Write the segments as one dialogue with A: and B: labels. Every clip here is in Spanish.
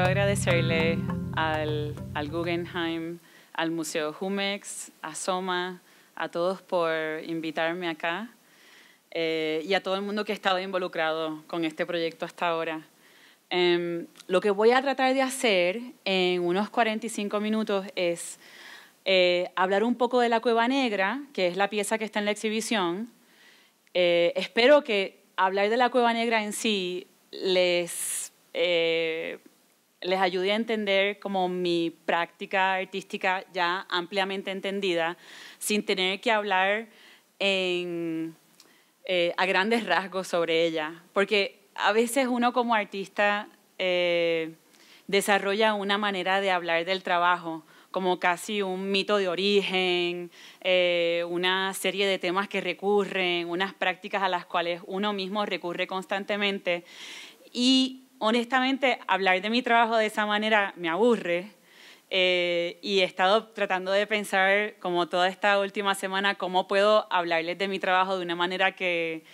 A: quiero agradecerle al, Guggenheim, al Museo Jumex, a Soma, a todos por invitarme acá eh, y a todo el mundo que ha estado involucrado con este proyecto hasta ahora. Em, lo que voy a tratar de hacer en unos 45 minutos es eh, hablar un poco de la Cueva Negra, que es la pieza que está en la exhibición. Eh, espero que hablar de la Cueva Negra en sí les les ayude a entender como mi práctica artística ya ampliamente entendida, sin tener que hablar eh, a grandes rasgos sobre ella. Porque a veces uno como artista eh, desarrolla una manera de hablar del trabajo, como casi un mito de origen, eh, una serie de temas que recurren, unas prácticas a las cuales uno mismo recurre constantemente. Y honestamente, hablar de mi trabajo de esa manera me aburre. Eh, y he estado tratando de pensar, como toda esta última semana, cómo puedo hablarles de mi trabajo de una manera que,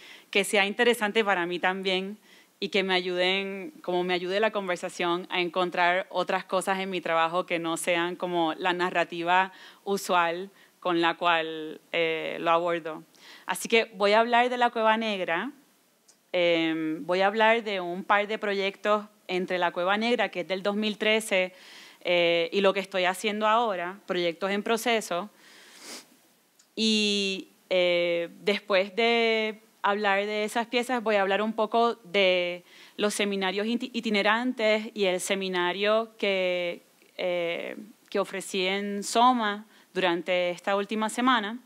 A: sea interesante para mí también y que me ayuden, como me ayude la conversación a encontrar otras cosas en mi trabajo que no sean como la narrativa usual con la cual eh, lo abordo. Así que voy a hablar de la cueva negra, Em, voy a hablar de un par de proyectos entre la Cueva Negra, que es del 2013, eh, y lo que estoy haciendo ahora, proyectos en proceso. Y eh, después de hablar de esas piezas, voy a hablar un poco de los seminarios itinerantes y el seminario que, eh, que ofrecí en Soma durante esta última semana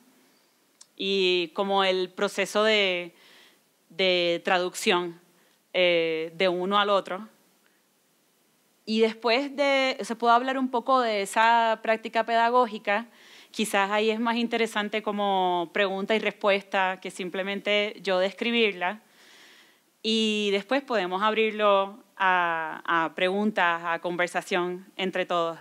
A: y como el proceso de de traducción eh, de uno al otro. Y después se puede hablar un poco de esa práctica pedagógica, quizás ahí es más interesante como pregunta y respuesta que simplemente yo describirla. Y después podemos abrirlo a preguntas, a conversación entre todos.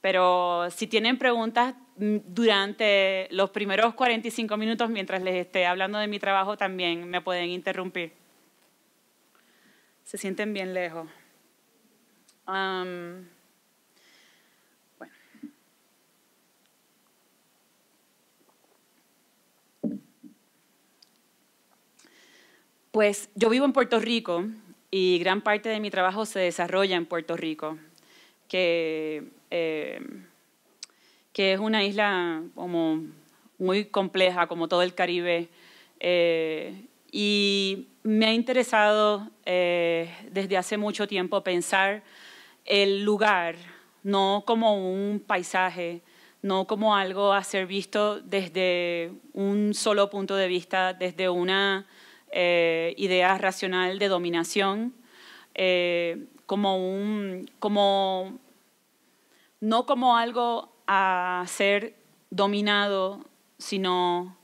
A: Pero si tienen preguntas, Mm, durante los primeros 45 minutos, mientras les esté hablando de mi trabajo, también me pueden interrumpir. Se sienten bien lejos. bueno. Pues yo vivo en Puerto Rico y gran parte de mi trabajo se desarrolla en Puerto Rico, que eh, que es una isla como muy compleja, como todo el Caribe. Eh, y me ha interesado eh, desde hace mucho tiempo pensar el lugar, no como un paisaje, no como algo a ser visto desde un solo punto de vista, desde una eh, idea racional de dominación, como un, como, no como algo a ser dominado, sino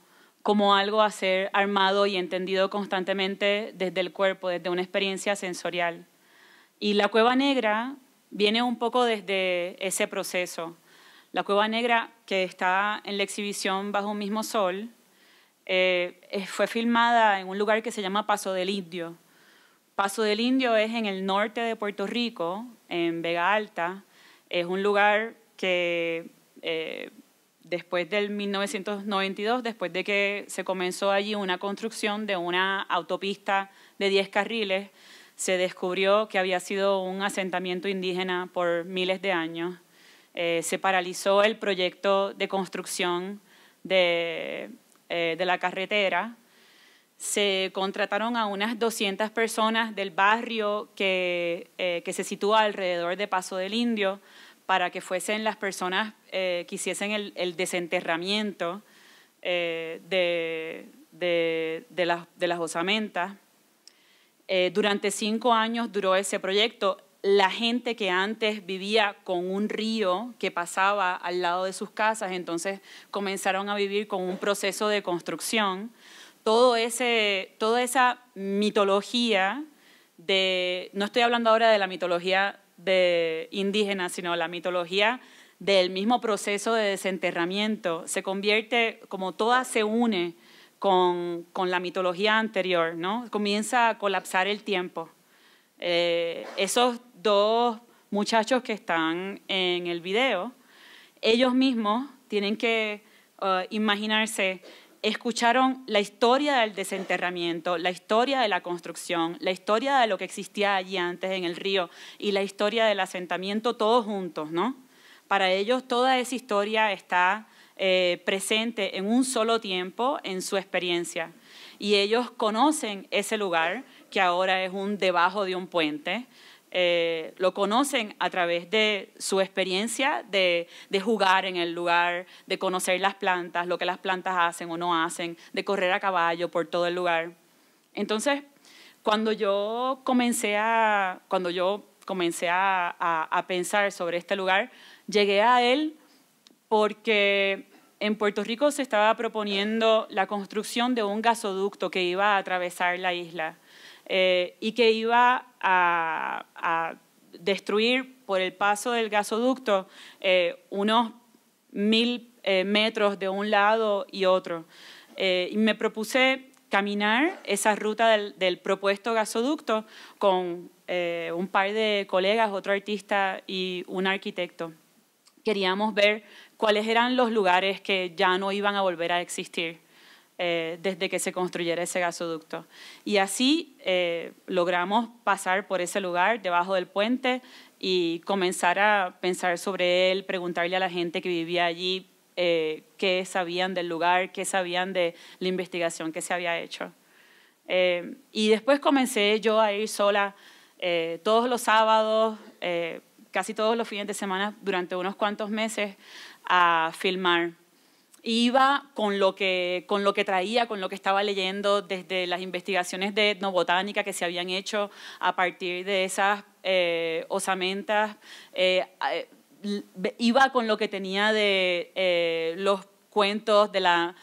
A: como algo a ser armado y entendido constantemente desde el cuerpo, desde una experiencia sensorial. Y la cueva negra viene un poco desde ese proceso. La cueva negra, que está en la exhibición bajo un mismo sol, eh, fue filmada en un lugar que se llama Paso del Indio. Paso del Indio es en el norte de Puerto Rico, en Vega Alta. Es un lugar que eh, después del 1992, después de que se comenzó allí una construcción de una autopista de 10 carriles, se descubrió que había sido un asentamiento indígena por miles de años. Eh, se paralizó el proyecto de construcción de, eh, la carretera. Se contrataron a unas 200 personas del barrio que, que se sitúa alrededor de Paso del Indio para que fuesen las personas eh, que hiciesen el, desenterramiento eh, de, de, las, osamentas. Eh, durante cinco años duró ese proyecto. La gente que antes vivía con un río que pasaba al lado de sus casas, entonces comenzaron a vivir con un proceso de construcción. Todo ese, toda esa mitología de, no estoy hablando ahora de la mitología de indígena, sino la mitología del mismo proceso de desenterramiento, se convierte, como toda se une con, la mitología anterior, ¿no? Comienza a colapsar el tiempo. Eh, esos dos muchachos que están en el video, ellos mismos tienen que eh, imaginarse escucharon la historia del desenterramiento, la historia de la construcción, la historia de lo que existía allí antes en el río y la historia del asentamiento todos juntos, ¿no? Para ellos toda esa historia está eh, presente en un solo tiempo en su experiencia. Y ellos conocen ese lugar que ahora es un debajo de un puente, eh, lo conocen a través de su experiencia de, jugar en el lugar, de conocer las plantas, lo que las plantas hacen o no hacen, de correr a caballo por todo el lugar. Entonces, cuando yo comencé a, cuando yo comencé a pensar sobre este lugar, llegué a él porque en Puerto Rico se estaba proponiendo la construcción de un gasoducto que iba a atravesar la isla. Eh, y que iba a, destruir por el paso del gasoducto eh, unos mil eh, metros de un lado y otro. y me propuse caminar esa ruta del propuesto gasoducto con un par de colegas, otro artista y un arquitecto. Queríamos ver cuáles eran los lugares que ya no iban a volver a existir. Eh, desde que se construyera ese gasoducto. Y así eh, logramos pasar por ese lugar debajo del puente y comenzar a pensar sobre él, preguntarle a la gente que vivía allí eh, qué sabían del lugar, qué sabían de la investigación que se había hecho. y después comencé yo a ir sola todos los sábados, casi todos los fines de semana, durante unos cuantos meses, a filmar iba con lo, que, traía, con lo que estaba leyendo desde las investigaciones de etnobotánica que se habían hecho a partir de esas eh, osamentas, eh, eh, iba con lo que tenía de los cuentos de la,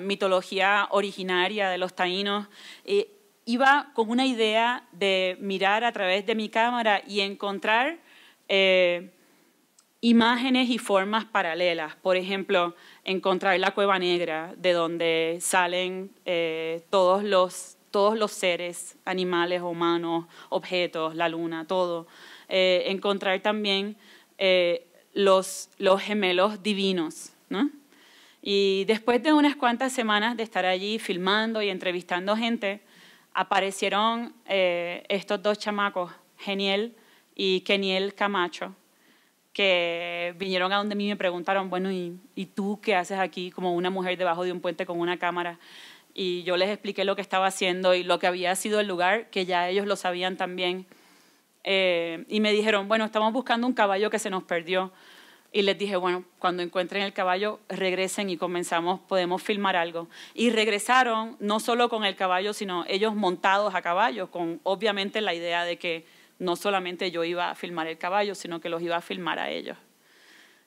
A: mitología originaria de los taínos iba con una idea de mirar a través de mi cámara y encontrar imágenes y formas paralelas. Por ejemplo, encontrar la cueva negra, de donde salen eh, todos, los, todos los seres, animales, humanos, objetos, la luna, todo. Eh, encontrar también eh, los, gemelos divinos. Y después de unas cuantas semanas de estar allí filmando y entrevistando gente, aparecieron estos dos chamacos, Geniel y Keniel Camacho, que vinieron a donde mí me preguntaron, bueno, ¿y, tú qué haces aquí como una mujer debajo de un puente con una cámara? Y yo les expliqué lo que estaba haciendo y lo que había sido el lugar, que ya ellos lo sabían también. Eh, y me dijeron, bueno, estamos buscando un caballo que se nos perdió. Y les dije, bueno, cuando encuentren el caballo, regresen y comenzamos, podemos filmar algo. Y regresaron, no solo con el caballo, sino ellos montados a caballo, con obviamente la idea de que no solamente yo iba a filmar el caballo, sino que los iba a filmar a ellos.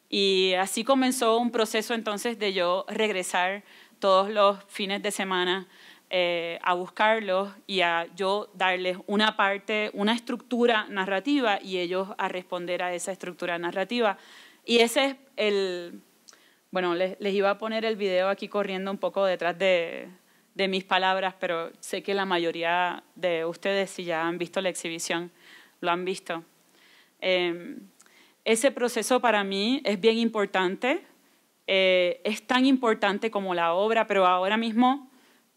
A: Y así comenzó un proceso entonces de yo regresar todos los fines de semana eh, a buscarlos y a yo darles una parte, una estructura narrativa y ellos a responder a esa estructura narrativa. Y ese es el, bueno, les, iba a poner el video aquí corriendo un poco detrás de mis palabras, pero sé que la mayoría de ustedes si ya han visto la exhibición lo han visto. Em, ese proceso para mí es bien importante, eh, es tan importante como la obra, pero ahora mismo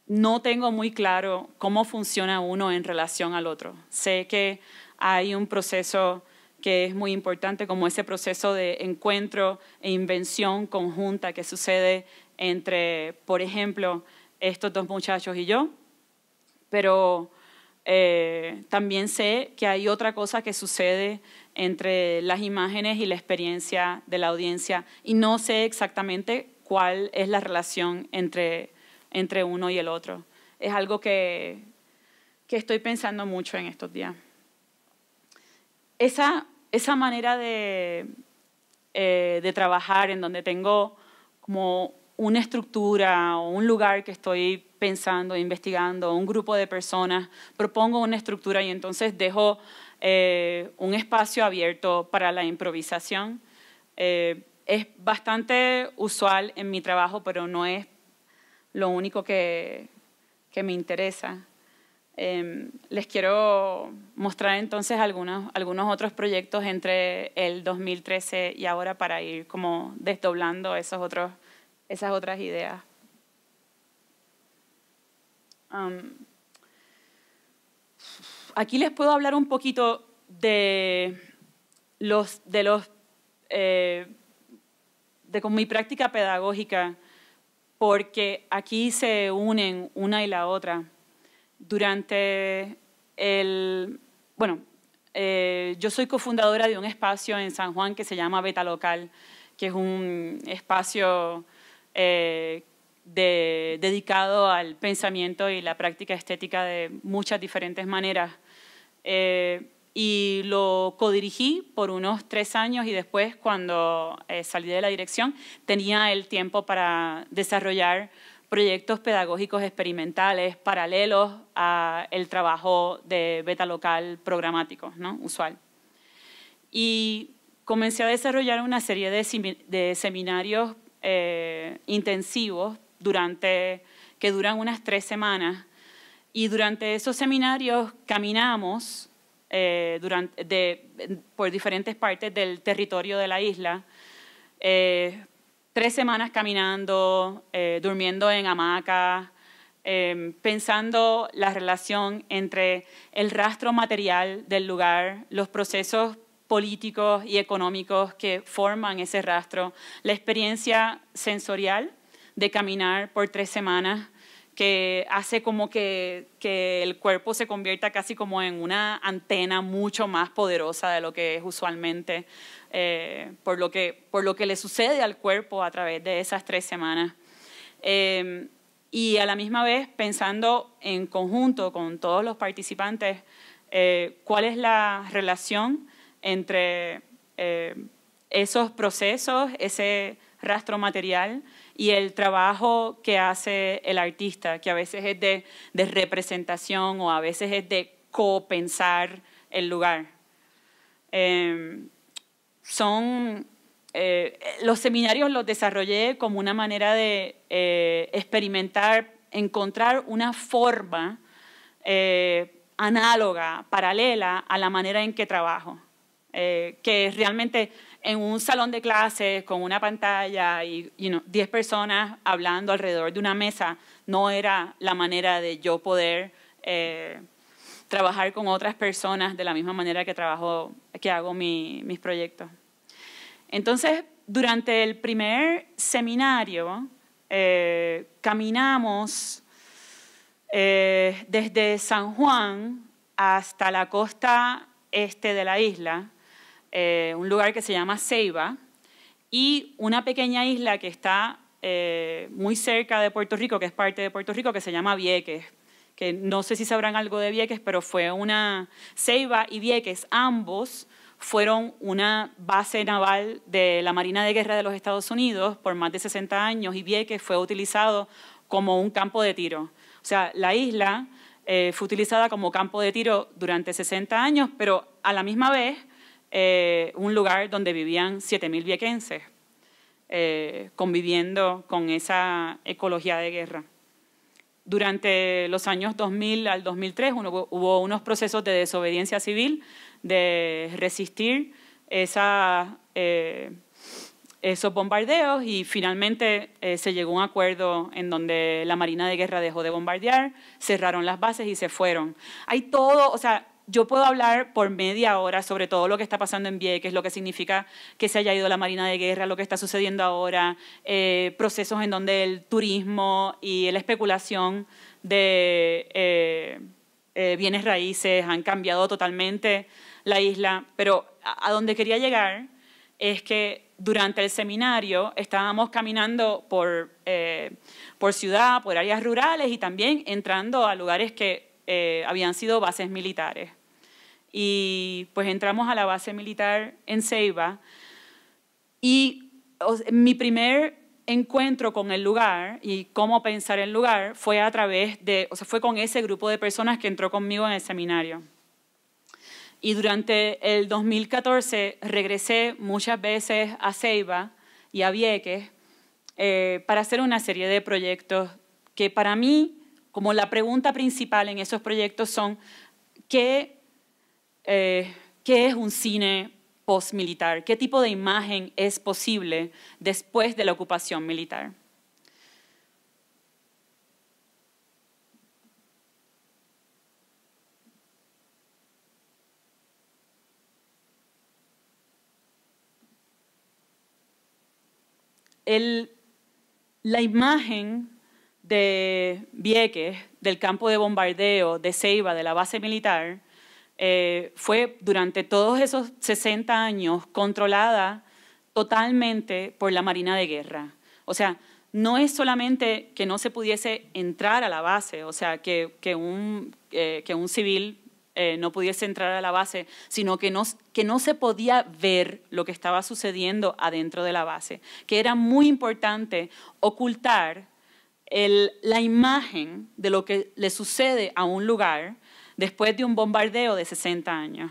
A: no tengo muy claro cómo funciona uno en relación al otro. Sé que hay un proceso que es muy importante, como ese proceso de encuentro e invención conjunta que sucede entre, por ejemplo, estos dos muchachos y yo, pero eh, también sé que hay otra cosa que sucede entre las imágenes y la experiencia de la audiencia y no sé exactamente cuál es la relación entre, entre uno y el otro. Es algo que, que estoy pensando mucho en estos días. Esa, esa manera de, eh, de trabajar en donde tengo como una estructura o un lugar que estoy pensando, investigando, un grupo de personas, propongo una estructura y entonces dejo eh, un espacio abierto para la improvisación. Eh, es bastante usual en mi trabajo, pero no es lo único que, me interesa. Em, les quiero mostrar entonces algunos, otros proyectos entre el 2013 y ahora para ir como desdoblando esas otras ideas aquí les puedo hablar un poquito de los, de los, eh, de con mi práctica pedagógica, porque aquí se unen una y la otra. Durante el, bueno, eh, yo soy cofundadora de un espacio en San Juan que se llama Beta Local, que es un espacio eh, dedicado al pensamiento y la práctica estética de muchas diferentes maneras. Eh, y lo codirigí por unos tres años y después, cuando eh, salí de la dirección, tenía el tiempo para desarrollar proyectos pedagógicos experimentales paralelos al trabajo de beta local programático, ¿no? usual. Y comencé a desarrollar una serie de, seminarios eh, intensivos durante, que duran unas tres semanas. Y durante esos seminarios caminamos eh, por diferentes partes del territorio de la isla. Eh, tres semanas caminando, eh, durmiendo en hamaca, em, pensando la relación entre el rastro material del lugar, los procesos políticos y económicos que forman ese rastro, la experiencia sensorial de caminar por tres semanas que hace como que, el cuerpo se convierta casi como en una antena mucho más poderosa de lo que es usualmente, eh, por, lo que, le sucede al cuerpo a través de esas tres semanas. Em, y a la misma vez pensando en conjunto con todos los participantes, eh, cuál es la relación entre eh, esos procesos, ese rastro material, y el trabajo que hace el artista, que a veces es de, representación o a veces es de copensar el lugar. Em, son eh, los seminarios los desarrollé como una manera de eh, experimentar, encontrar una forma eh, análoga, paralela a la manera en que trabajo, que realmente en un salón de clases con una pantalla y 10 personas hablando alrededor de una mesa no era la manera de yo poder eh, trabajar con otras personas de la misma manera que trabajo, que hago mis proyectos. Entonces, durante el primer seminario, eh, caminamos eh, desde San Juan hasta la costa este de la isla eh, un lugar que se llama Ceiba y una pequeña isla que está eh, muy cerca de Puerto Rico, que es parte de Puerto Rico, que se llama Vieques que no sé si sabrán algo de Vieques, pero fue una, Ceiba y Vieques, ambos fueron una base naval de la Marina de Guerra de los Estados Unidos por más de 60 años y Vieques fue utilizado como un campo de tiro. O sea, la isla eh, fue utilizada como campo de tiro durante 60 años, pero a la misma vez eh, un lugar donde vivían 7.000 viequenses, eh, conviviendo con esa ecología de guerra. Durante los años 2000 al 2003 hubo unos procesos de desobediencia civil, de resistir esa, eh, esos bombardeos y finalmente eh, se llegó a un acuerdo en donde la Marina de Guerra dejó de bombardear, cerraron las bases y se fueron. Hay todo, o sea, yo puedo hablar por media hora sobre todo lo que está pasando en Vieques, lo que significa que se haya ido la Marina de Guerra, lo que está sucediendo ahora, eh, procesos en donde el turismo y la especulación de eh, eh, bienes raíces han cambiado totalmente la isla. Pero a, donde quería llegar es que durante el seminario estábamos caminando por, ciudad, por áreas rurales y también entrando a lugares que habían sido bases militares y pues entramos a la base militar en Ceiba y mi primer encuentro con el lugar y cómo pensar el lugar fue a través de, o sea, fue con ese grupo de personas que entró conmigo en el seminario. Y durante el 2014 regresé muchas veces a Ceiba y a Vieques eh, para hacer una serie de proyectos que para mí, como la pregunta principal en esos proyectos son, ¿qué eh, qué es un cine postmilitar, qué tipo de imagen es posible después de la ocupación militar. El, la imagen de Vieques, del campo de bombardeo, de Ceiba, de la base militar, eh, fue durante todos esos 60 años controlada totalmente por la Marina de Guerra. O sea, no es solamente que no se pudiese entrar a la base, o sea, que, eh, un, civil eh, no pudiese entrar a la base, sino que no, que no se podía ver lo que estaba sucediendo adentro de la base, que era muy importante ocultar la imagen de lo que le sucede a un lugar después de un bombardeo de 60 años.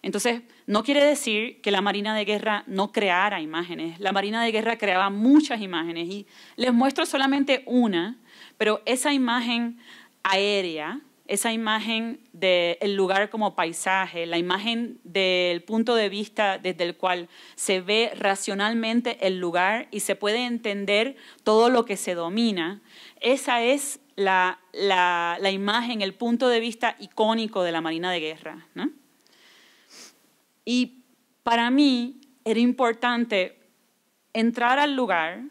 A: Entonces, no quiere decir que la Marina de Guerra no creara imágenes. La Marina de Guerra creaba muchas imágenes y les muestro solamente una, pero esa imagen aérea, esa imagen del lugar como paisaje, la imagen del punto de vista desde el cual se ve racionalmente el lugar y se puede entender todo lo que se domina, esa es la, la, imagen, el punto de vista icónico de la Marina de Guerra. ¿no? Y para mí era importante entrar al lugar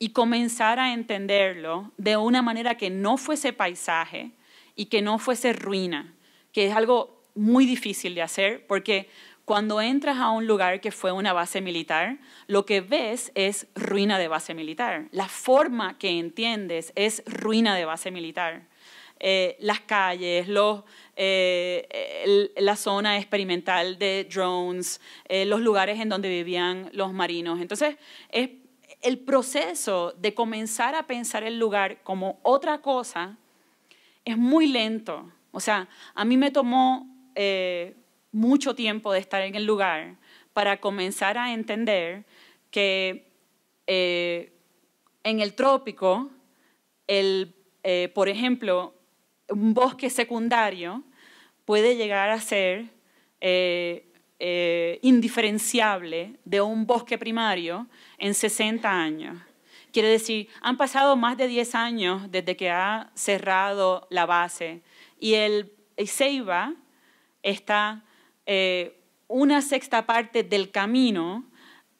A: y comenzar a entenderlo de una manera que no fuese paisaje y que no fuese ruina, que es algo muy difícil de hacer porque cuando entras a un lugar que fue una base militar, lo que ves es ruina de base militar. La forma que entiendes es ruina de base militar. Eh, las calles, los, eh, la zona experimental de drones, eh, los lugares en donde vivían los marinos. Entonces, es el proceso de comenzar a pensar el lugar como otra cosa es muy lento. O sea, a mí me tomó mucho tiempo de estar en el lugar para comenzar a entender que eh, en el trópico, eh, por ejemplo, un bosque secundario puede llegar a ser eh, indiferenciable de un bosque primario en 60 años. Quiere decir, han pasado más de 10 años desde que ha cerrado la base y el, el Ceiba está eh, una sexta parte del camino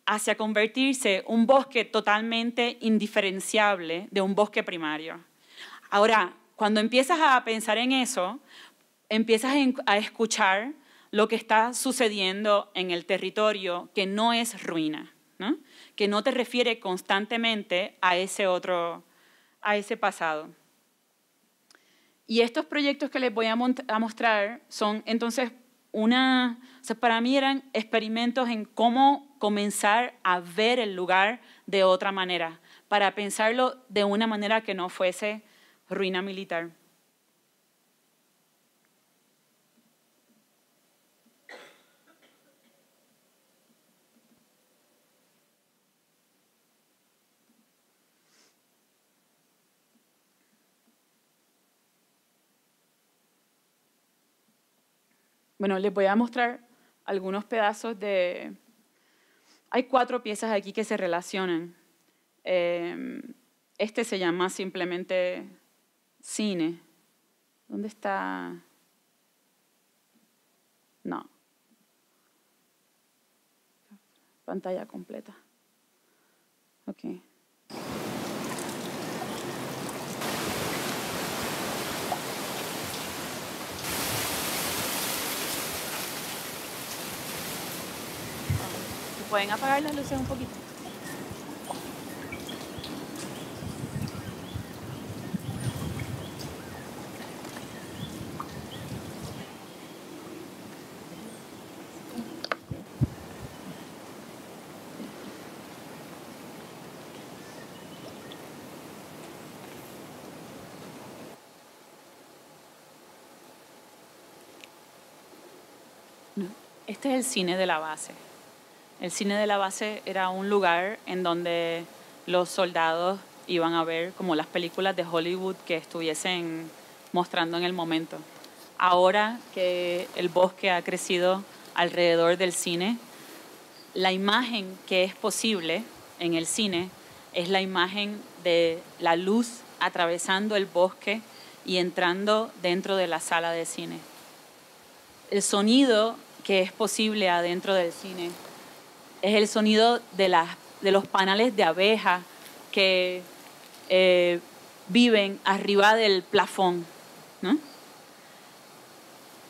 A: hacia convertirse un bosque totalmente indiferenciable de un bosque primario. Ahora, cuando empiezas a pensar en eso, empiezas a escuchar lo que está sucediendo en el territorio que no es ruina, que no te refiere constantemente a ese otro, a ese pasado. Y estos proyectos que les voy a mostrar son entonces para mí eran experimentos en cómo comenzar a ver el lugar de otra manera, para pensarlo de una manera que no fuese ruina militar. Bueno, les voy a mostrar algunos pedazos de... Hay cuatro piezas aquí que se relacionan. Em, este se llama simplemente cine. ¿Dónde está? No. Pantalla completa. Okay. pueden apagar
B: las luces un poquito.
A: Este es el cine de la base. El cine de la base era un lugar en donde los soldados iban a ver como las películas de Hollywood que estuviesen mostrando en el momento. Ahora que el bosque ha crecido alrededor del cine, la imagen que es posible en el cine es la imagen de la luz atravesando el bosque y entrando dentro de la sala de cine. El sonido que es posible adentro del cine es el sonido de, las, de los panales de abeja que eh, viven arriba del plafón. ¿no?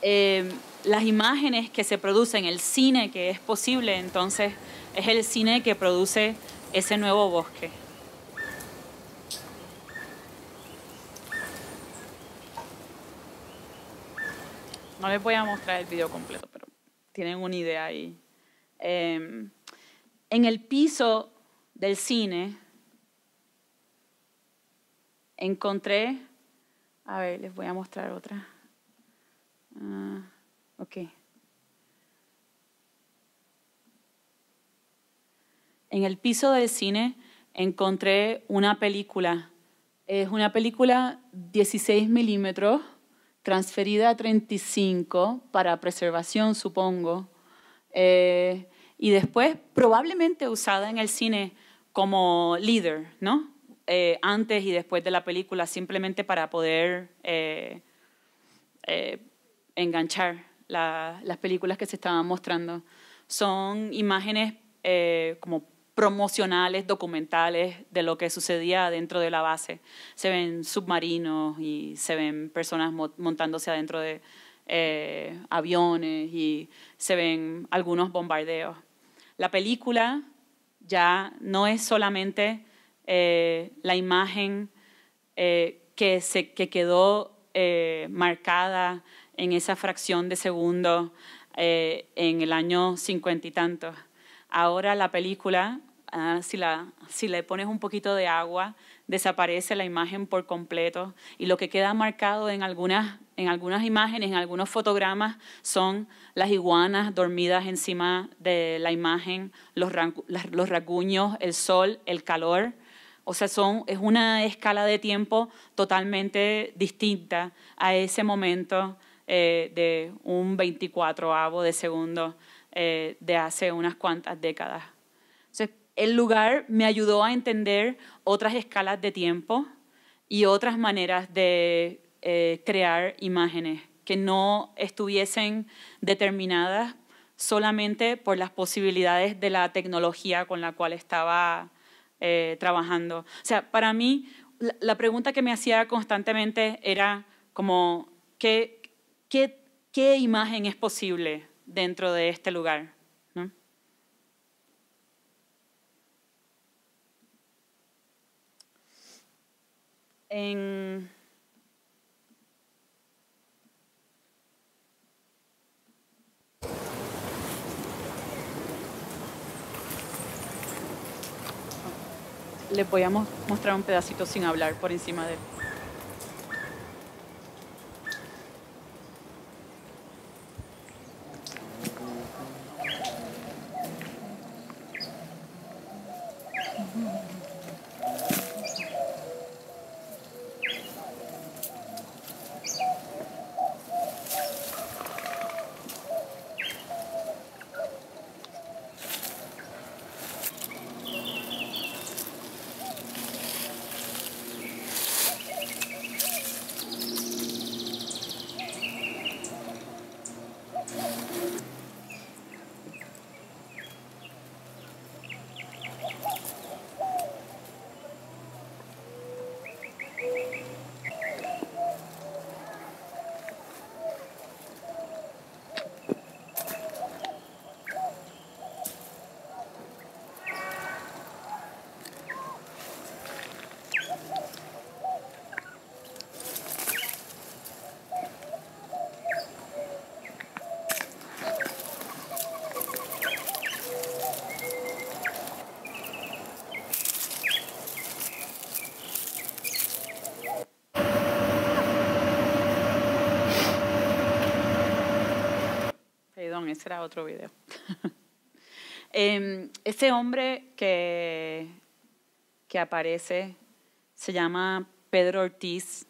A: Eh, las imágenes que se producen, el cine que es posible, entonces es el cine que produce ese nuevo bosque. No les voy a mostrar el video completo, pero tienen una idea ahí. Em, en el piso del cine, encontré, a ver, les voy a mostrar otra. Ah, ok. En el piso del cine encontré una película. Es una película 16 milímetros, transferida a 35 para preservación, supongo. Eh, y después probablemente usada en el cine como líder, eh, antes y después de la película, simplemente para poder eh, eh, enganchar las películas que se estaban mostrando. Son imágenes como promocionales, documentales de lo que sucedía dentro de la base. Se ven submarinos y se ven personas montándose adentro de aviones y se ven algunos bombardeos. La película ya no es solamente eh, la imagen eh, que, quedó eh, marcada en esa fracción de segundo en el año cincuenta y tanto, Ahora la película Ah, si, le pones un poquito de agua, desaparece la imagen por completo y lo que queda marcado en algunas, algunas imágenes, en algunos fotogramas, son las iguanas dormidas encima de la imagen, los, los rasguños, el sol, el calor. O sea, son, es una escala de tiempo totalmente distinta a ese momento eh, de un 24 de segundo eh, de hace unas cuantas décadas el lugar me ayudó a entender otras escalas de tiempo y otras maneras de eh, crear imágenes que no estuviesen determinadas solamente por las posibilidades de la tecnología con la cual estaba eh, trabajando. O sea, para mí la, pregunta que me hacía constantemente era como, qué imagen es posible dentro de este lugar? Le podíamos mostrar un pedacito sin hablar por encima de él. otro video. este hombre que, que aparece se llama Pedro Ortiz.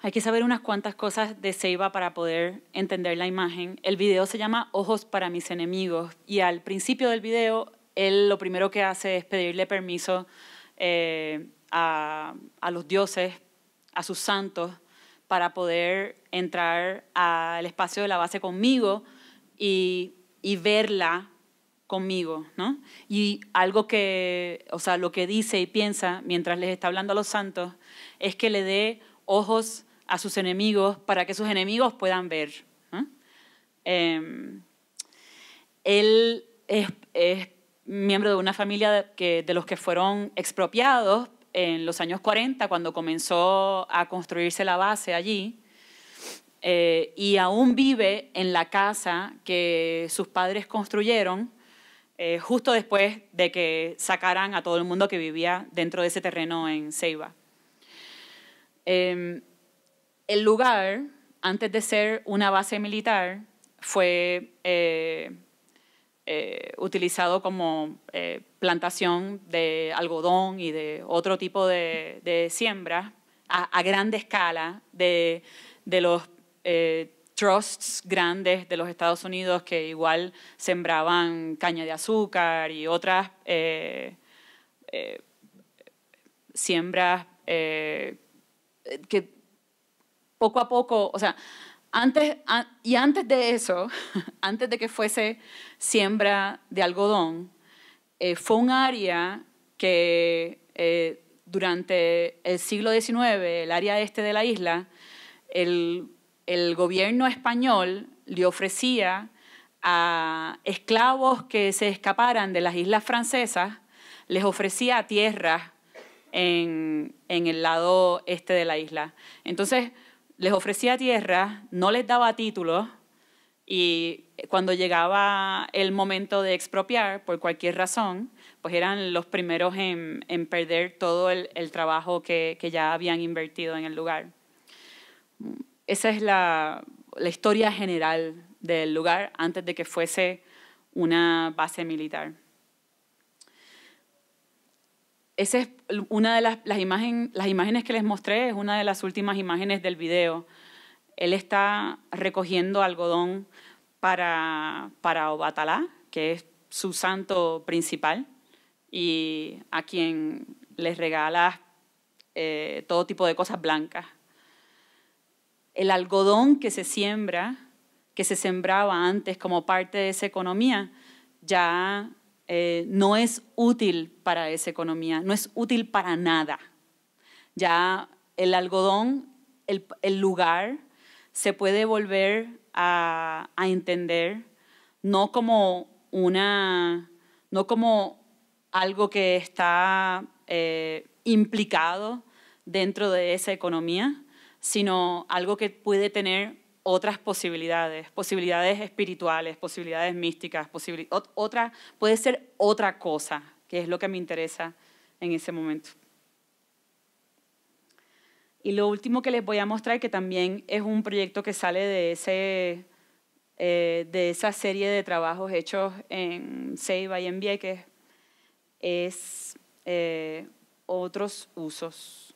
A: Hay que saber unas cuantas cosas de Seiba para poder entender la imagen. El video se llama Ojos para mis enemigos y al principio del video él lo primero que hace es pedirle permiso eh, a, a, los dioses, a sus santos, para poder entrar al espacio de la base conmigo y, verla conmigo, ¿no? Y algo que, o sea, lo que dice y piensa mientras les está hablando a los santos es que le dé ojos a sus enemigos para que sus enemigos puedan ver. Em, él es, miembro de una familia de los que fueron expropiados en los años 40, cuando comenzó a construirse la base allí. Eh, y aún vive en la casa que sus padres construyeron eh, justo después de que sacaran a todo el mundo que vivía dentro de ese terreno en Ceiba. Em, el lugar, antes de ser una base militar, fue eh, utilizado como plantación de algodón y de otro tipo de, de siembra a, grande escala de, de los eh, trusts grandes de los Estados Unidos que igual sembraban caña de azúcar y otras eh, eh, siembras que poco a poco, o sea, antes, y antes de eso, antes de que fuese siembra de algodón, fue un área que durante el siglo XIX, el área este de la isla, el el gobierno español le ofrecía a esclavos que se escaparan de las islas francesas, les ofrecía tierras en, el lado este de la isla. Entonces, les ofrecía tierra, no les daba títulos y cuando llegaba el momento de expropiar, por cualquier razón, pues eran los primeros en, perder todo el, trabajo que, que ya habían invertido en el lugar esa es la, historia general del lugar antes de que fuese una base militar. Esa es una de las, imágenes que les mostré, es una de las últimas imágenes del video. Él está recogiendo algodón para, para Obatalá, que es su santo principal, y a quien les regala eh, todo tipo de cosas blancas el algodón que se siembra, que se sembraba antes como parte de esa economía, ya eh, no es útil para esa economía, no es útil para nada. Ya el algodón, el, lugar, se puede volver a, entender no como una, no como algo que está eh, implicado dentro de esa economía, sino algo que puede tener otras posibilidades, posibilidades espirituales, posibilidades místicas, otra, puede ser otra cosa, que es lo que me interesa en ese momento. Y lo último que les voy a mostrar, que también es un proyecto que sale de, ese, eh, de esa serie de trabajos hechos en Ceiba y en Vieques, es eh, otros usos.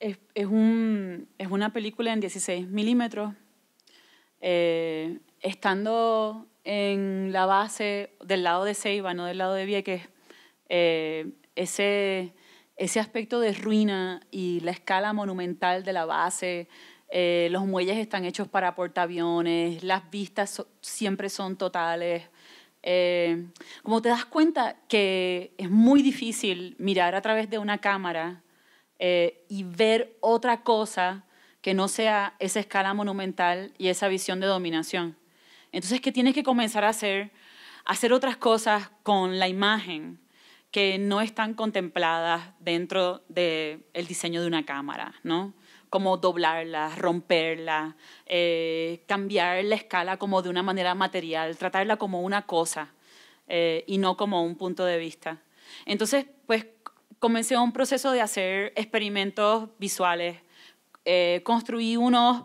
A: Es, es, un, es una película en 16 milímetros. Eh, estando en la base del lado de Ceiba, no del lado de Vieques, eh, ese, ese aspecto de ruina y la escala monumental de la base, eh, los muelles están hechos para portaaviones, las vistas siempre son totales. como te das cuenta que es muy difícil mirar a través de una cámara eh, y ver otra cosa que no sea esa escala monumental y esa visión de dominación. Entonces, ¿qué tienes que comenzar a hacer? Hacer otras cosas con la imagen que no están contempladas dentro del diseño de una cámara, ¿no? Como doblarla, romperla, eh, cambiar la escala como de una manera material, tratarla como una cosa eh, y no como un punto de vista. Entonces, pues comencé un proceso de hacer experimentos visuales. Eh, construí unos,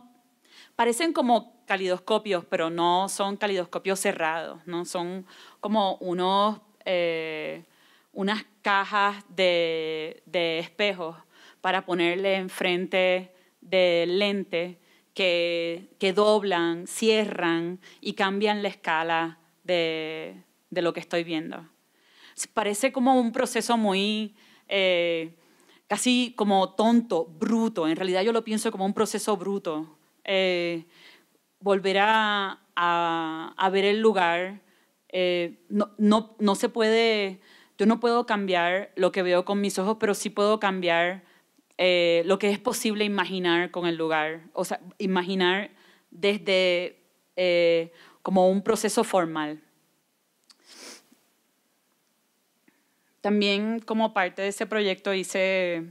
A: parecen como calidoscopios, pero no son calidoscopios cerrados, ¿no? son como unos, eh, unas cajas de, espejos para ponerle enfrente de lente que, que, doblan, cierran y cambian la escala de, lo que estoy viendo. Parece como un proceso muy eh, casi como tonto, bruto. En realidad yo lo pienso como un proceso bruto. Eh, volver a, ver el lugar. Eh, no, se puede, yo no puedo cambiar lo que veo con mis ojos, pero sí puedo cambiar lo que es posible imaginar con el lugar. O sea, imaginar desde como un proceso formal. También como parte de ese proyecto hice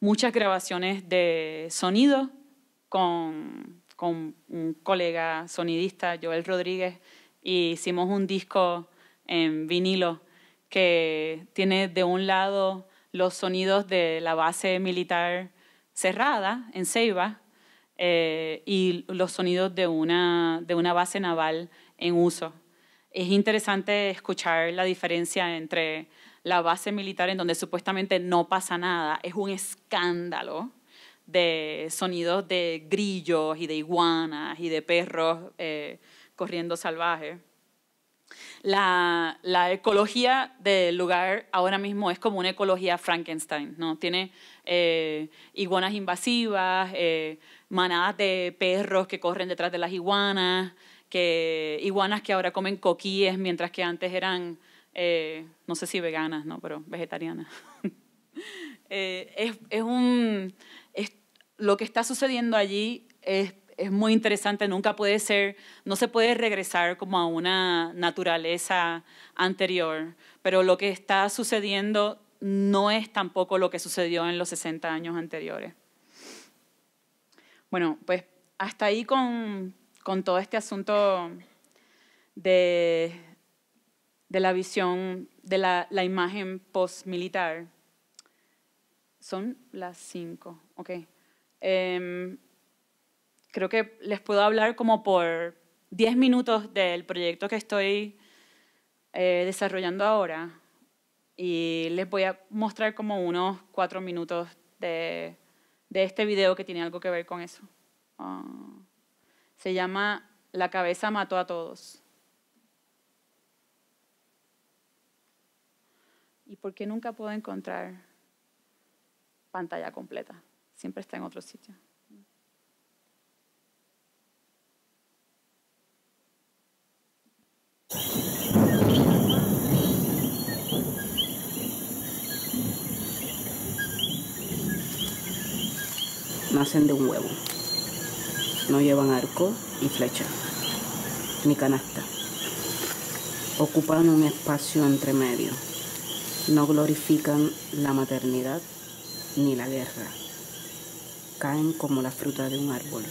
A: muchas grabaciones de sonido con, con un colega sonidista, Joel Rodríguez, y e hicimos un disco en vinilo que tiene de un lado los sonidos de la base militar cerrada en Ceiba eh, y los sonidos de una, de una base naval en uso. Es interesante escuchar la diferencia entre la base militar en donde supuestamente no pasa nada, es un escándalo de sonidos de grillos y de iguanas y de perros eh, corriendo salvajes. La, ecología del lugar ahora mismo es como una ecología Frankenstein, ¿no? Tiene eh, iguanas invasivas, eh, manadas de perros que corren detrás de las iguanas, que, iguanas que ahora comen coquíes mientras que antes eran eh, no sé si veganas, ¿no? pero vegetarianas. Eh, es, es, un, lo que está sucediendo allí es, es, muy interesante, nunca puede ser, no se puede regresar como a una naturaleza anterior, pero lo que está sucediendo no es tampoco lo que sucedió en los 60 años anteriores. Bueno, pues hasta ahí con, con todo este asunto de de la visión de la, la imagen postmilitar. Son las cinco, ok. Em, creo que les puedo hablar como por diez minutos del proyecto que estoy eh, desarrollando ahora y les voy a mostrar como unos cuatro minutos de, este video que tiene algo que ver con eso. Ah, se llama La cabeza mató a todos. y porque nunca puedo encontrar pantalla completa. Siempre está en otro sitio. Nacen de un huevo. No llevan arco y flecha, ni canasta. Ocupan un espacio entre medio no glorifican la maternidad ni la guerra. Caen como la fruta de un árbol.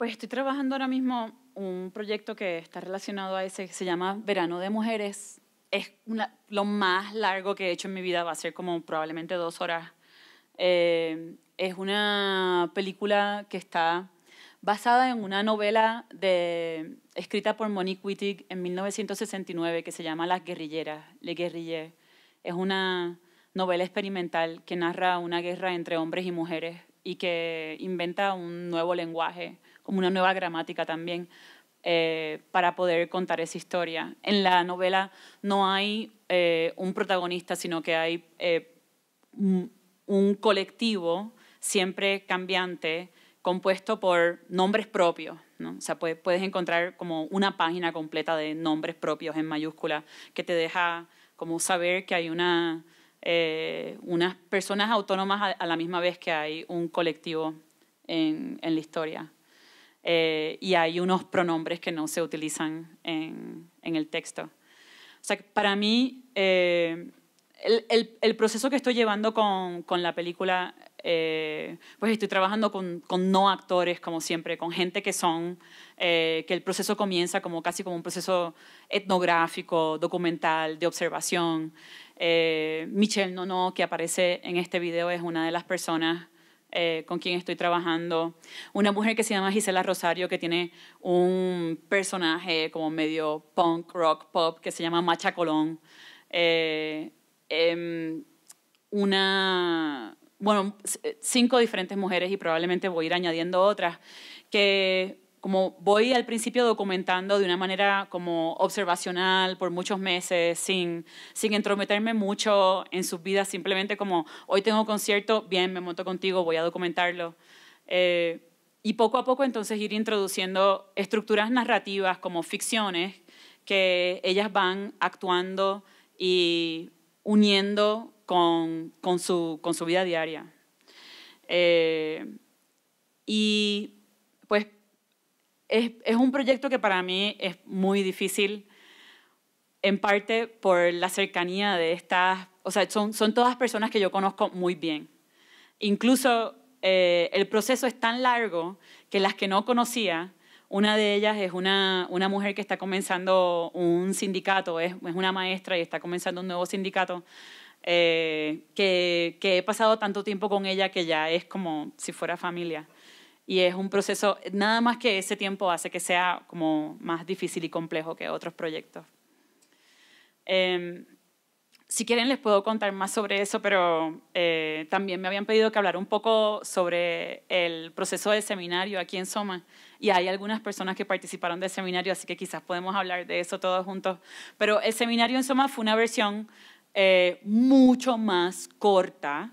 A: Pues estoy trabajando ahora mismo un proyecto que está relacionado a ese, que se llama Verano de Mujeres. Es lo más largo que he hecho en mi vida, va a ser como probablemente dos horas. Eh, es una película que está basada en una novela escrita por Monique Wittig en 1969 que se llama Las guerrilleras, Le Guerriller. Es una novela experimental que narra una guerra entre hombres y mujeres y que inventa un nuevo lenguaje una nueva gramática también eh, para poder contar esa historia. En la novela no hay eh, un protagonista, sino que hay eh, un, colectivo siempre cambiante compuesto por nombres propios. ¿no? O sea, puedes, encontrar como una página completa de nombres propios en mayúscula que te deja como saber que hay unas personas autónomas a, la misma vez que hay un colectivo en la historia. Eh, y hay unos pronombres que no se utilizan en, en el texto. O sea, para mí, eh, el, el, proceso que estoy llevando con, con la película, eh, pues estoy trabajando con, con, no actores, como siempre, con gente que son, que el proceso comienza como casi como un proceso etnográfico, documental, de observación. Michelle Nono, que aparece en este video, es una de las personas eh, con quien estoy trabajando, una mujer que se llama Gisela Rosario, que tiene un personaje como medio punk, rock, pop, que se llama Macha Colón. Eh, em, una, bueno, eh, cinco diferentes mujeres y probablemente voy a ir añadiendo otras, que como voy al principio documentando de una manera como observacional por muchos meses, sin, sin entrometerme mucho en sus vidas, simplemente como hoy tengo concierto, bien, me monto contigo, voy a documentarlo. Eh, y poco a poco entonces ir introduciendo estructuras narrativas como ficciones que ellas van actuando y uniendo con, con, su, con su vida diaria. Eh, y es, un proyecto que para mí es muy difícil, en parte por la cercanía de estas, o sea, son, todas personas que yo conozco muy bien. Incluso eh, el proceso es tan largo que las que no conocía, una de ellas es una, mujer que está comenzando un sindicato, es, una maestra y está comenzando un nuevo sindicato, eh, que he pasado tanto tiempo con ella que ya es como si fuera familia y es un proceso, nada más que ese tiempo hace que sea como más difícil y complejo que otros proyectos. Em, si quieren les puedo contar más sobre eso, pero eh, también me habían pedido que hablar un poco sobre el proceso del seminario aquí en Soma. Y hay algunas personas que participaron del seminario, así que quizás podemos hablar de eso todos juntos. Pero el seminario en Soma fue una versión eh, mucho más corta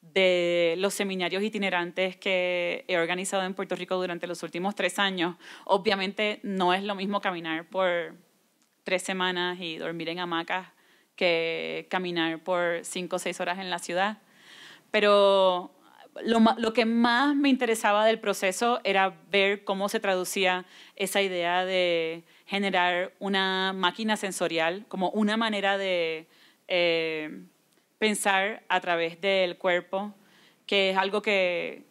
A: de los seminarios itinerantes que he organizado en Puerto Rico durante los últimos tres años. Obviamente no es lo mismo caminar por tres semanas y dormir en hamacas que caminar por cinco o seis horas en la ciudad. Pero lo, que más me interesaba del proceso era ver cómo se traducía esa idea de generar una máquina sensorial como una manera de... Eh, pensar a través del cuerpo, que es algo que,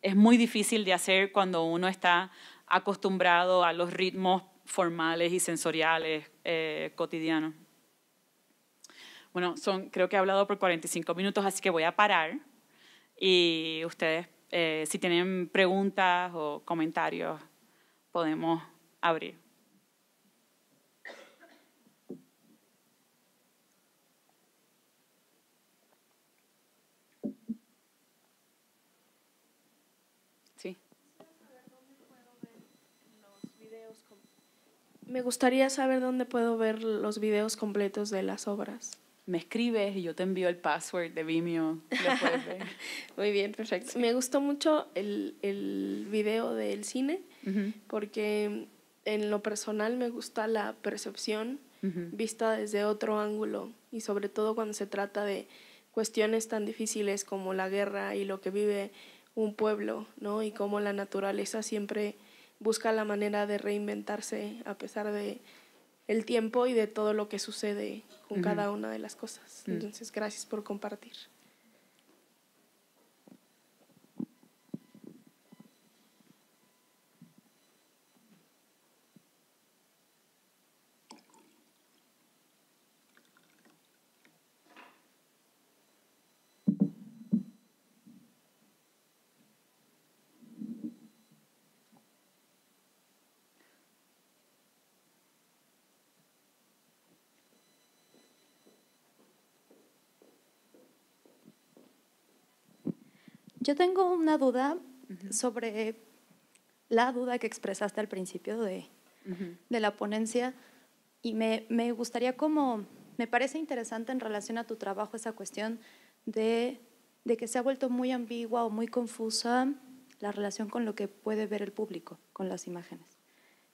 A: es muy difícil de hacer cuando uno está acostumbrado a los ritmos formales y sensoriales eh, cotidianos. Bueno, son, creo que he hablado por 45 minutos, así que voy a parar y ustedes, eh, si tienen preguntas o comentarios, podemos abrir.
B: Me gustaría saber dónde puedo ver los videos completos de las obras.
A: Me escribes y yo te envío el password de Vimeo. Muy bien, perfecto. Me gustó mucho el, el video del cine
B: porque en lo personal me gusta la percepción vista desde otro ángulo y sobre todo cuando se trata de cuestiones tan difíciles como la guerra y lo que vive un pueblo, ¿no? Y cómo la naturaleza siempre busca la manera de reinventarse a pesar de el tiempo y de todo lo que sucede con cada una de las cosas. Mm. Entonces, gracias por compartir. Yo tengo una duda sobre la duda que expresaste al principio de, la ponencia y me, gustaría como, me parece interesante en relación a tu trabajo esa cuestión de, de, que se ha vuelto muy ambigua o muy confusa la relación con lo que puede ver el público,
A: con las imágenes.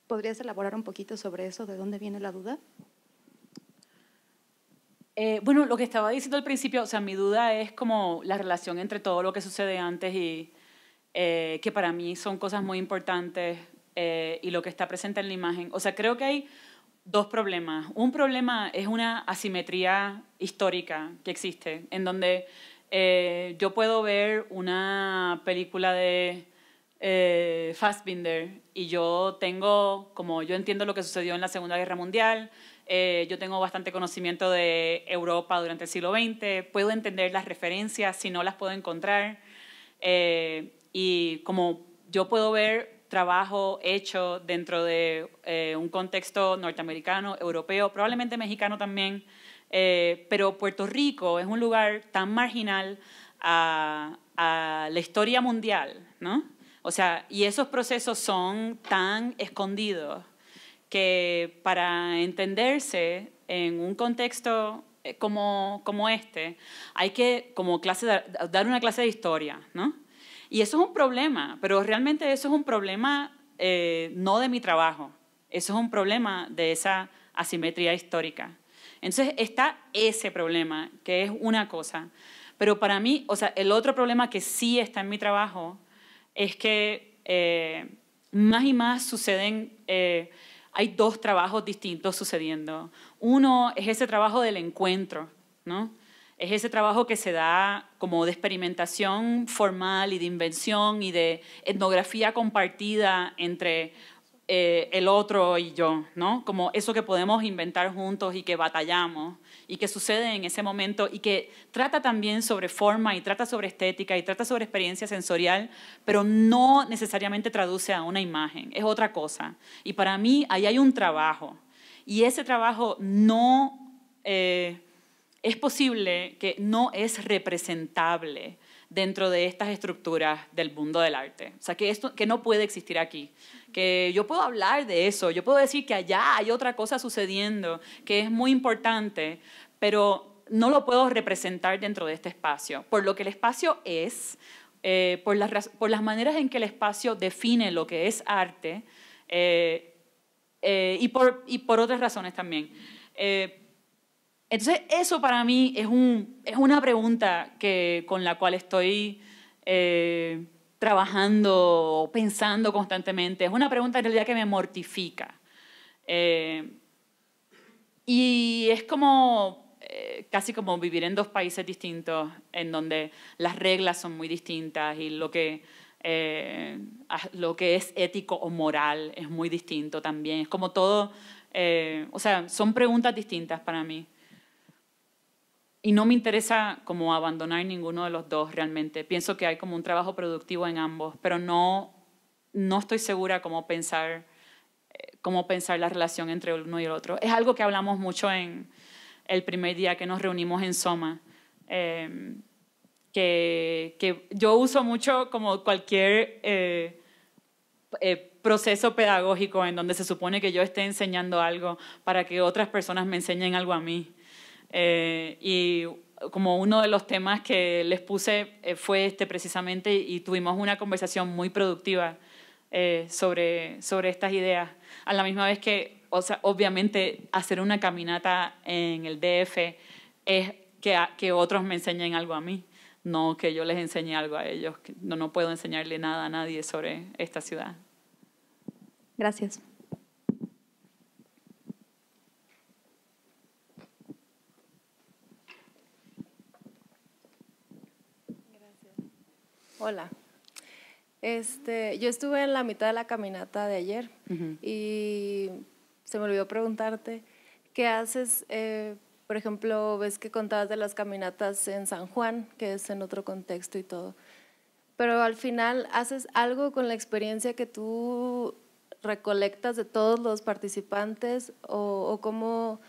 B: ¿Podrías elaborar un poquito sobre eso, de dónde viene la duda?
A: Eh, bueno, lo que estaba diciendo al principio, o sea, mi duda es como la relación entre todo lo que sucede antes y eh, que para mí son cosas muy importantes eh, y lo que está presente en la imagen. O sea, creo que hay dos problemas. Un problema es una asimetría histórica que existe, en donde yo puedo ver una película de eh, y yo tengo, como yo entiendo lo que sucedió en la Segunda Guerra Mundial, eh, yo tengo bastante conocimiento de Europa durante el siglo XX, puedo entender las referencias si no las puedo encontrar. Eh, y como yo puedo ver trabajo hecho dentro de eh, un contexto norteamericano, europeo, probablemente mexicano también, pero Puerto Rico es un lugar tan marginal a, a la historia mundial, ¿no? O sea, y esos procesos son tan escondidos que para entenderse en un contexto eh, como, como este, hay que, como clase, dar una clase de historia, ¿no? Y eso es un problema, pero realmente eso es un problema eh, no de mi trabajo, eso es un problema de esa asimetría histórica. Entonces está ese problema, que es una cosa. Pero para mí, o sea, el otro problema que sí está en mi trabajo es que eh, más y más suceden eh, hay dos trabajos distintos sucediendo. Uno es ese trabajo del encuentro, ¿no? Es ese trabajo que se da como de experimentación formal y de invención y de etnografía compartida entre eh, el otro y yo, ¿no? Como eso que podemos inventar juntos y que batallamos y que sucede en ese momento y que trata también sobre forma y trata sobre estética y trata sobre experiencia sensorial, pero no necesariamente traduce a una imagen, es otra cosa. Y para mí ahí hay un trabajo y ese trabajo no... Eh, es posible que no es representable dentro de estas estructuras del mundo del arte. O sea, que, esto, que no puede existir aquí. Que yo puedo hablar de eso, yo puedo decir que allá hay otra cosa sucediendo que es muy importante, pero no lo puedo representar dentro de este espacio. Por lo que el espacio es, eh, por, las, por las maneras en que el espacio define lo que es arte eh, eh, y, por, y por otras razones también. Entonces, eso para mí es, una pregunta con la cual estoy eh, trabajando, pensando constantemente. Es una pregunta en realidad que me mortifica. Eh, y es como eh, casi como vivir en dos países distintos, en donde las reglas son muy distintas y lo que, lo que es ético o moral es muy distinto también. Es como todo, o sea, son preguntas distintas para mí y no me interesa como abandonar ninguno de los dos realmente. Pienso que hay como un trabajo productivo en ambos, pero no, no estoy segura cómo pensar, eh, pensar la relación entre uno y el otro. Es algo que hablamos mucho en el primer día que nos reunimos en Soma. Em, que, yo uso mucho como cualquier eh, eh, proceso pedagógico en donde se supone que yo esté enseñando algo para que otras personas me enseñen algo a mí. Eh, y como uno de los temas que les puse eh, fue este precisamente y tuvimos una conversación muy productiva eh, sobre, sobre estas ideas. A la misma vez que, o sea, obviamente, hacer una caminata en el DF es que, que otros me enseñen algo a mí, no que yo les enseñe algo a ellos. No, no puedo enseñarle nada a nadie sobre esta ciudad.
B: Gracias. Hola. Este, yo estuve en la mitad de la caminata de ayer y se me olvidó preguntarte, ¿qué haces? Eh, por ejemplo, ves que contabas de las caminatas en San Juan, que es en otro contexto y todo. Pero al final haces algo con la experiencia que tú recolectas de todos los participantes o, o cómo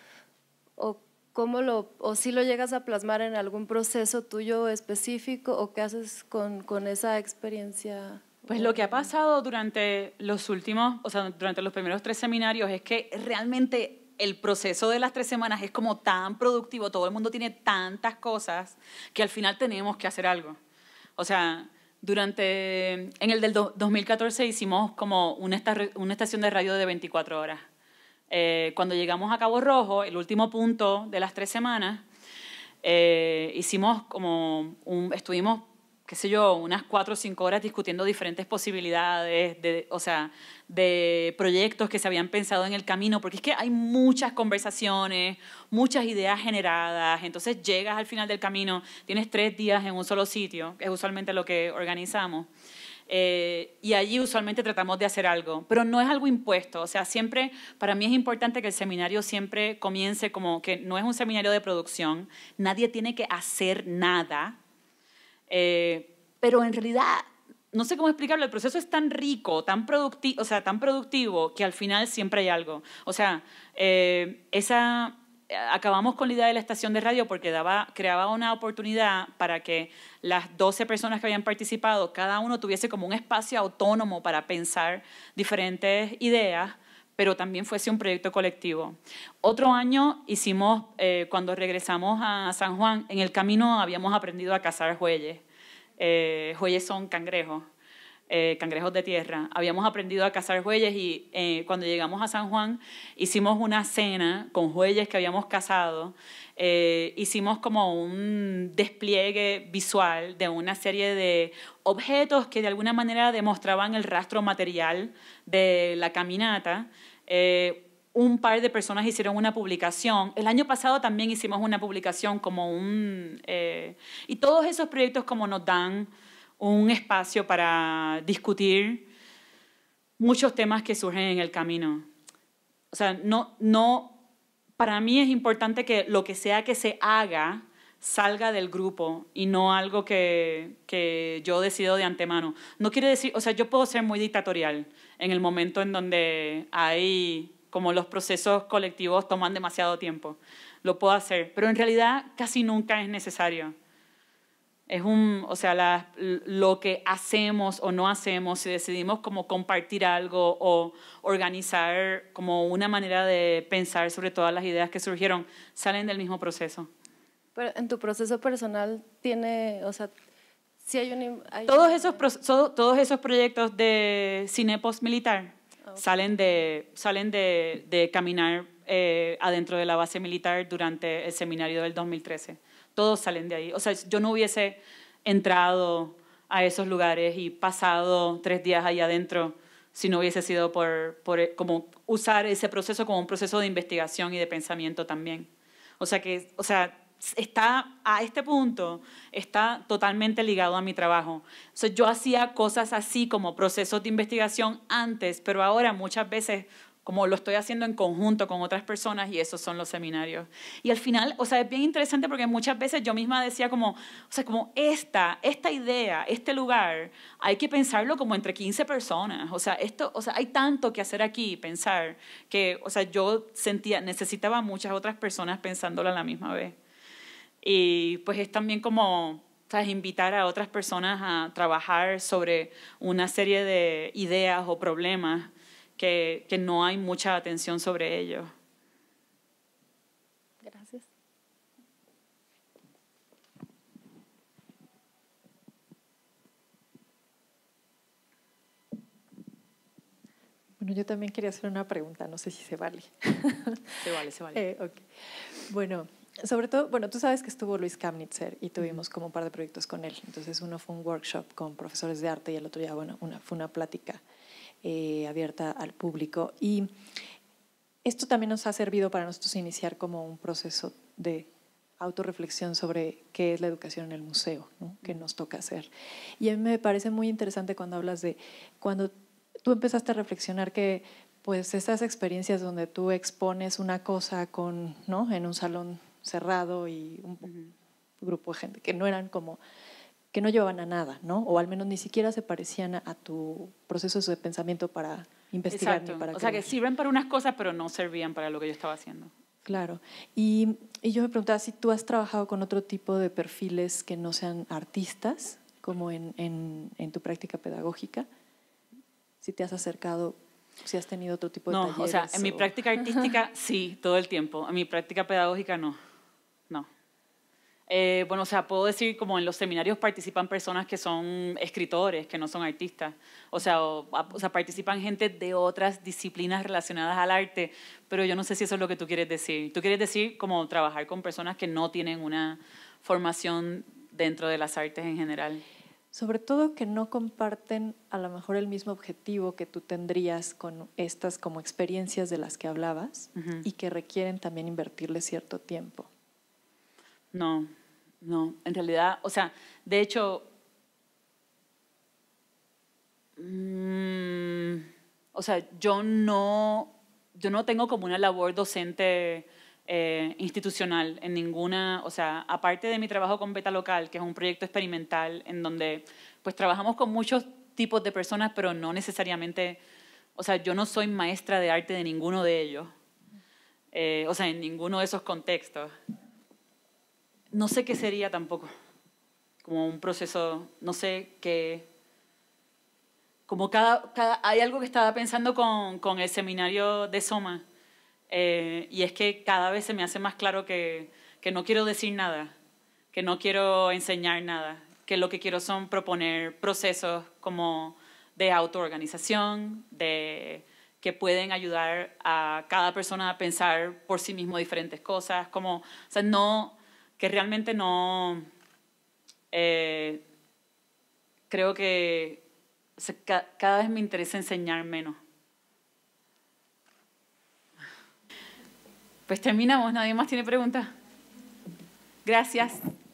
B: cómo lo, o si lo llegas a plasmar en algún proceso tuyo específico o qué haces con, con esa experiencia?
A: Pues lo que ha pasado durante los últimos, o sea, durante los primeros tres seminarios es que realmente el proceso de las tres semanas es como tan productivo, todo el mundo tiene tantas cosas que al final tenemos que hacer algo. O sea, durante, en el del 2014 hicimos como una, estación de radio de 24 horas eh, cuando llegamos a Cabo Rojo, el último punto de las tres semanas, eh, hicimos como estuvimos, qué sé yo, unas cuatro o cinco horas discutiendo diferentes posibilidades, de, o sea, de proyectos que se habían pensado en el camino, porque es que hay muchas conversaciones, muchas ideas generadas, entonces llegas al final del camino, tienes tres días en un solo sitio, que es usualmente lo que organizamos. Eh, y allí usualmente tratamos de hacer algo, pero no es algo impuesto. O sea, siempre, para mí es importante que el seminario siempre comience como que no es un seminario de producción, nadie tiene que hacer nada, eh, pero en realidad, no sé cómo explicarlo, el proceso es tan rico, tan productivo, o sea, tan productivo, que al final siempre hay algo. O sea, eh, esa acabamos con la idea de la estación de radio porque creaba una oportunidad para que las 12 personas que habían participado, cada uno tuviese como un espacio autónomo para pensar diferentes ideas pero también fuese un proyecto colectivo. Otro año hicimos, eh, cuando regresamos a San Juan, en el camino habíamos aprendido a cazar jueyes. Eh, jueyes son cangrejos. Eh, cangrejos de tierra. Habíamos aprendido a cazar jueyes y eh, cuando llegamos a San Juan hicimos una cena con jueyes que habíamos cazado. Eh, hicimos como un despliegue visual de una serie de objetos que de alguna manera demostraban el rastro material de la caminata un par de personas hicieron una publicación. El año pasado también hicimos una publicación como un... y todos esos proyectos como nos dan un espacio para discutir muchos temas que surgen en el camino. O sea, no, no, para mí es importante que lo que sea que se haga salga del grupo y no algo que, que yo decido de antemano. No quiere decir, o sea, yo puedo ser muy dictatorial en el momento en donde hay como los procesos colectivos toman demasiado tiempo. Lo puedo hacer, pero en realidad casi nunca es necesario. Es un, o sea, lo que hacemos o no hacemos, si decidimos como compartir algo o organizar como una manera de pensar sobre todas las ideas que surgieron, salen del mismo proceso.
B: Pero en tu proceso personal tiene, o sea, si hay un... todos,
A: esos, todos esos proyectos de cine postmilitar ah, salen, de, salen de, de caminar eh, adentro de la base militar durante el seminario del 2013 todos salen de ahí. O sea, yo no hubiese entrado a esos lugares y pasado tres días ahí adentro si no hubiese sido por, por, eh, como usar ese proceso como un proceso de investigación y de pensamiento también. O sea que, o sea, está a este punto está totalmente ligado a mi trabajo. O sea, yo hacía cosas así como procesos de investigación antes, pero ahora muchas veces como lo estoy haciendo en conjunto con otras personas y esos son los seminarios. Y al final, o sea, es bien interesante porque muchas veces yo misma decía como, o sea, como esta, esta idea, este lugar, hay que pensarlo como entre 15 personas, o sea, esto, o sea, hay tanto que hacer aquí, pensar que, o sea, yo sentía necesitaba muchas otras personas pensándola a la misma vez. Y pues es también como o sea, invitar a otras personas a trabajar sobre una serie de ideas o problemas que, no hay mucha atención sobre ello.
B: Gracias. Bueno, yo también quería hacer una pregunta, no sé si se vale.
A: Se vale, se vale. Eh,
B: bueno, sobre todo, bueno, tú sabes que estuvo Luis Kamnitzer y tuvimos como un par de proyectos con él. Entonces, uno fue un workshop con profesores de arte y el otro ya bueno, una, fue una plática eh, abierta al público. Y esto también nos ha servido para nosotros iniciar como un proceso de autorreflexión sobre qué es la educación en el museo, ¿no? que nos toca hacer. Y a mí me parece muy interesante cuando hablas de, cuando tú empezaste a reflexionar que pues estas experiencias donde tú expones una cosa con, ¿no? en un salón cerrado y un grupo de gente que no eran como que no llevaban a nada, ¿no? O al menos ni siquiera se parecían a tu proceso de pensamiento para
A: investigar. para o sea, que sirven para unas cosas, pero no servían para lo que yo estaba haciendo.
B: Claro. Y, y, yo me preguntaba si tú has trabajado con otro tipo de perfiles que no sean artistas, como en, en, en tu práctica pedagógica, si te has acercado, si has tenido otro tipo de... No, o sea, en mi práctica
A: artística sí, todo el tiempo. En mi práctica pedagógica no. Eh, bueno, o sea, puedo decir como en los seminarios participan personas que son escritores, que no son artistas. O sea, participan gente de otras disciplinas relacionadas al arte, pero yo no sé si eso es lo que tú quieres decir. Tú quieres decir como trabajar con personas que no tienen una formación dentro de las artes en general.
B: Sobre todo que no comparten a lo mejor el mismo objetivo que tú tendrías con estas como experiencias de las que hablabas y que requieren también invertirle cierto tiempo.
A: No, no, en realidad, o sea, de hecho, mm, o sea, yo no, yo no tengo como una labor docente eh, institucional en ninguna, o sea, aparte de mi trabajo con Beta Local, que es un proyecto experimental en donde pues trabajamos con muchos tipos de personas, pero no necesariamente, o sea, yo no soy maestra de arte de ninguno de ellos, eh, o sea, en ninguno de esos contextos no sé qué sería tampoco. Como un proceso, no sé qué. Como cada, hay algo que estaba pensando con, el seminario de Soma, eh, y es que cada vez se me hace más claro que, no quiero decir nada, que no quiero enseñar nada, que lo que quiero son proponer procesos como de autoorganización, de que pueden ayudar a cada persona a pensar por sí mismo diferentes cosas, como, o sea, no, que realmente no... Eh, creo que cada vez me interesa enseñar menos. Pues terminamos, nadie más tiene preguntas. Gracias.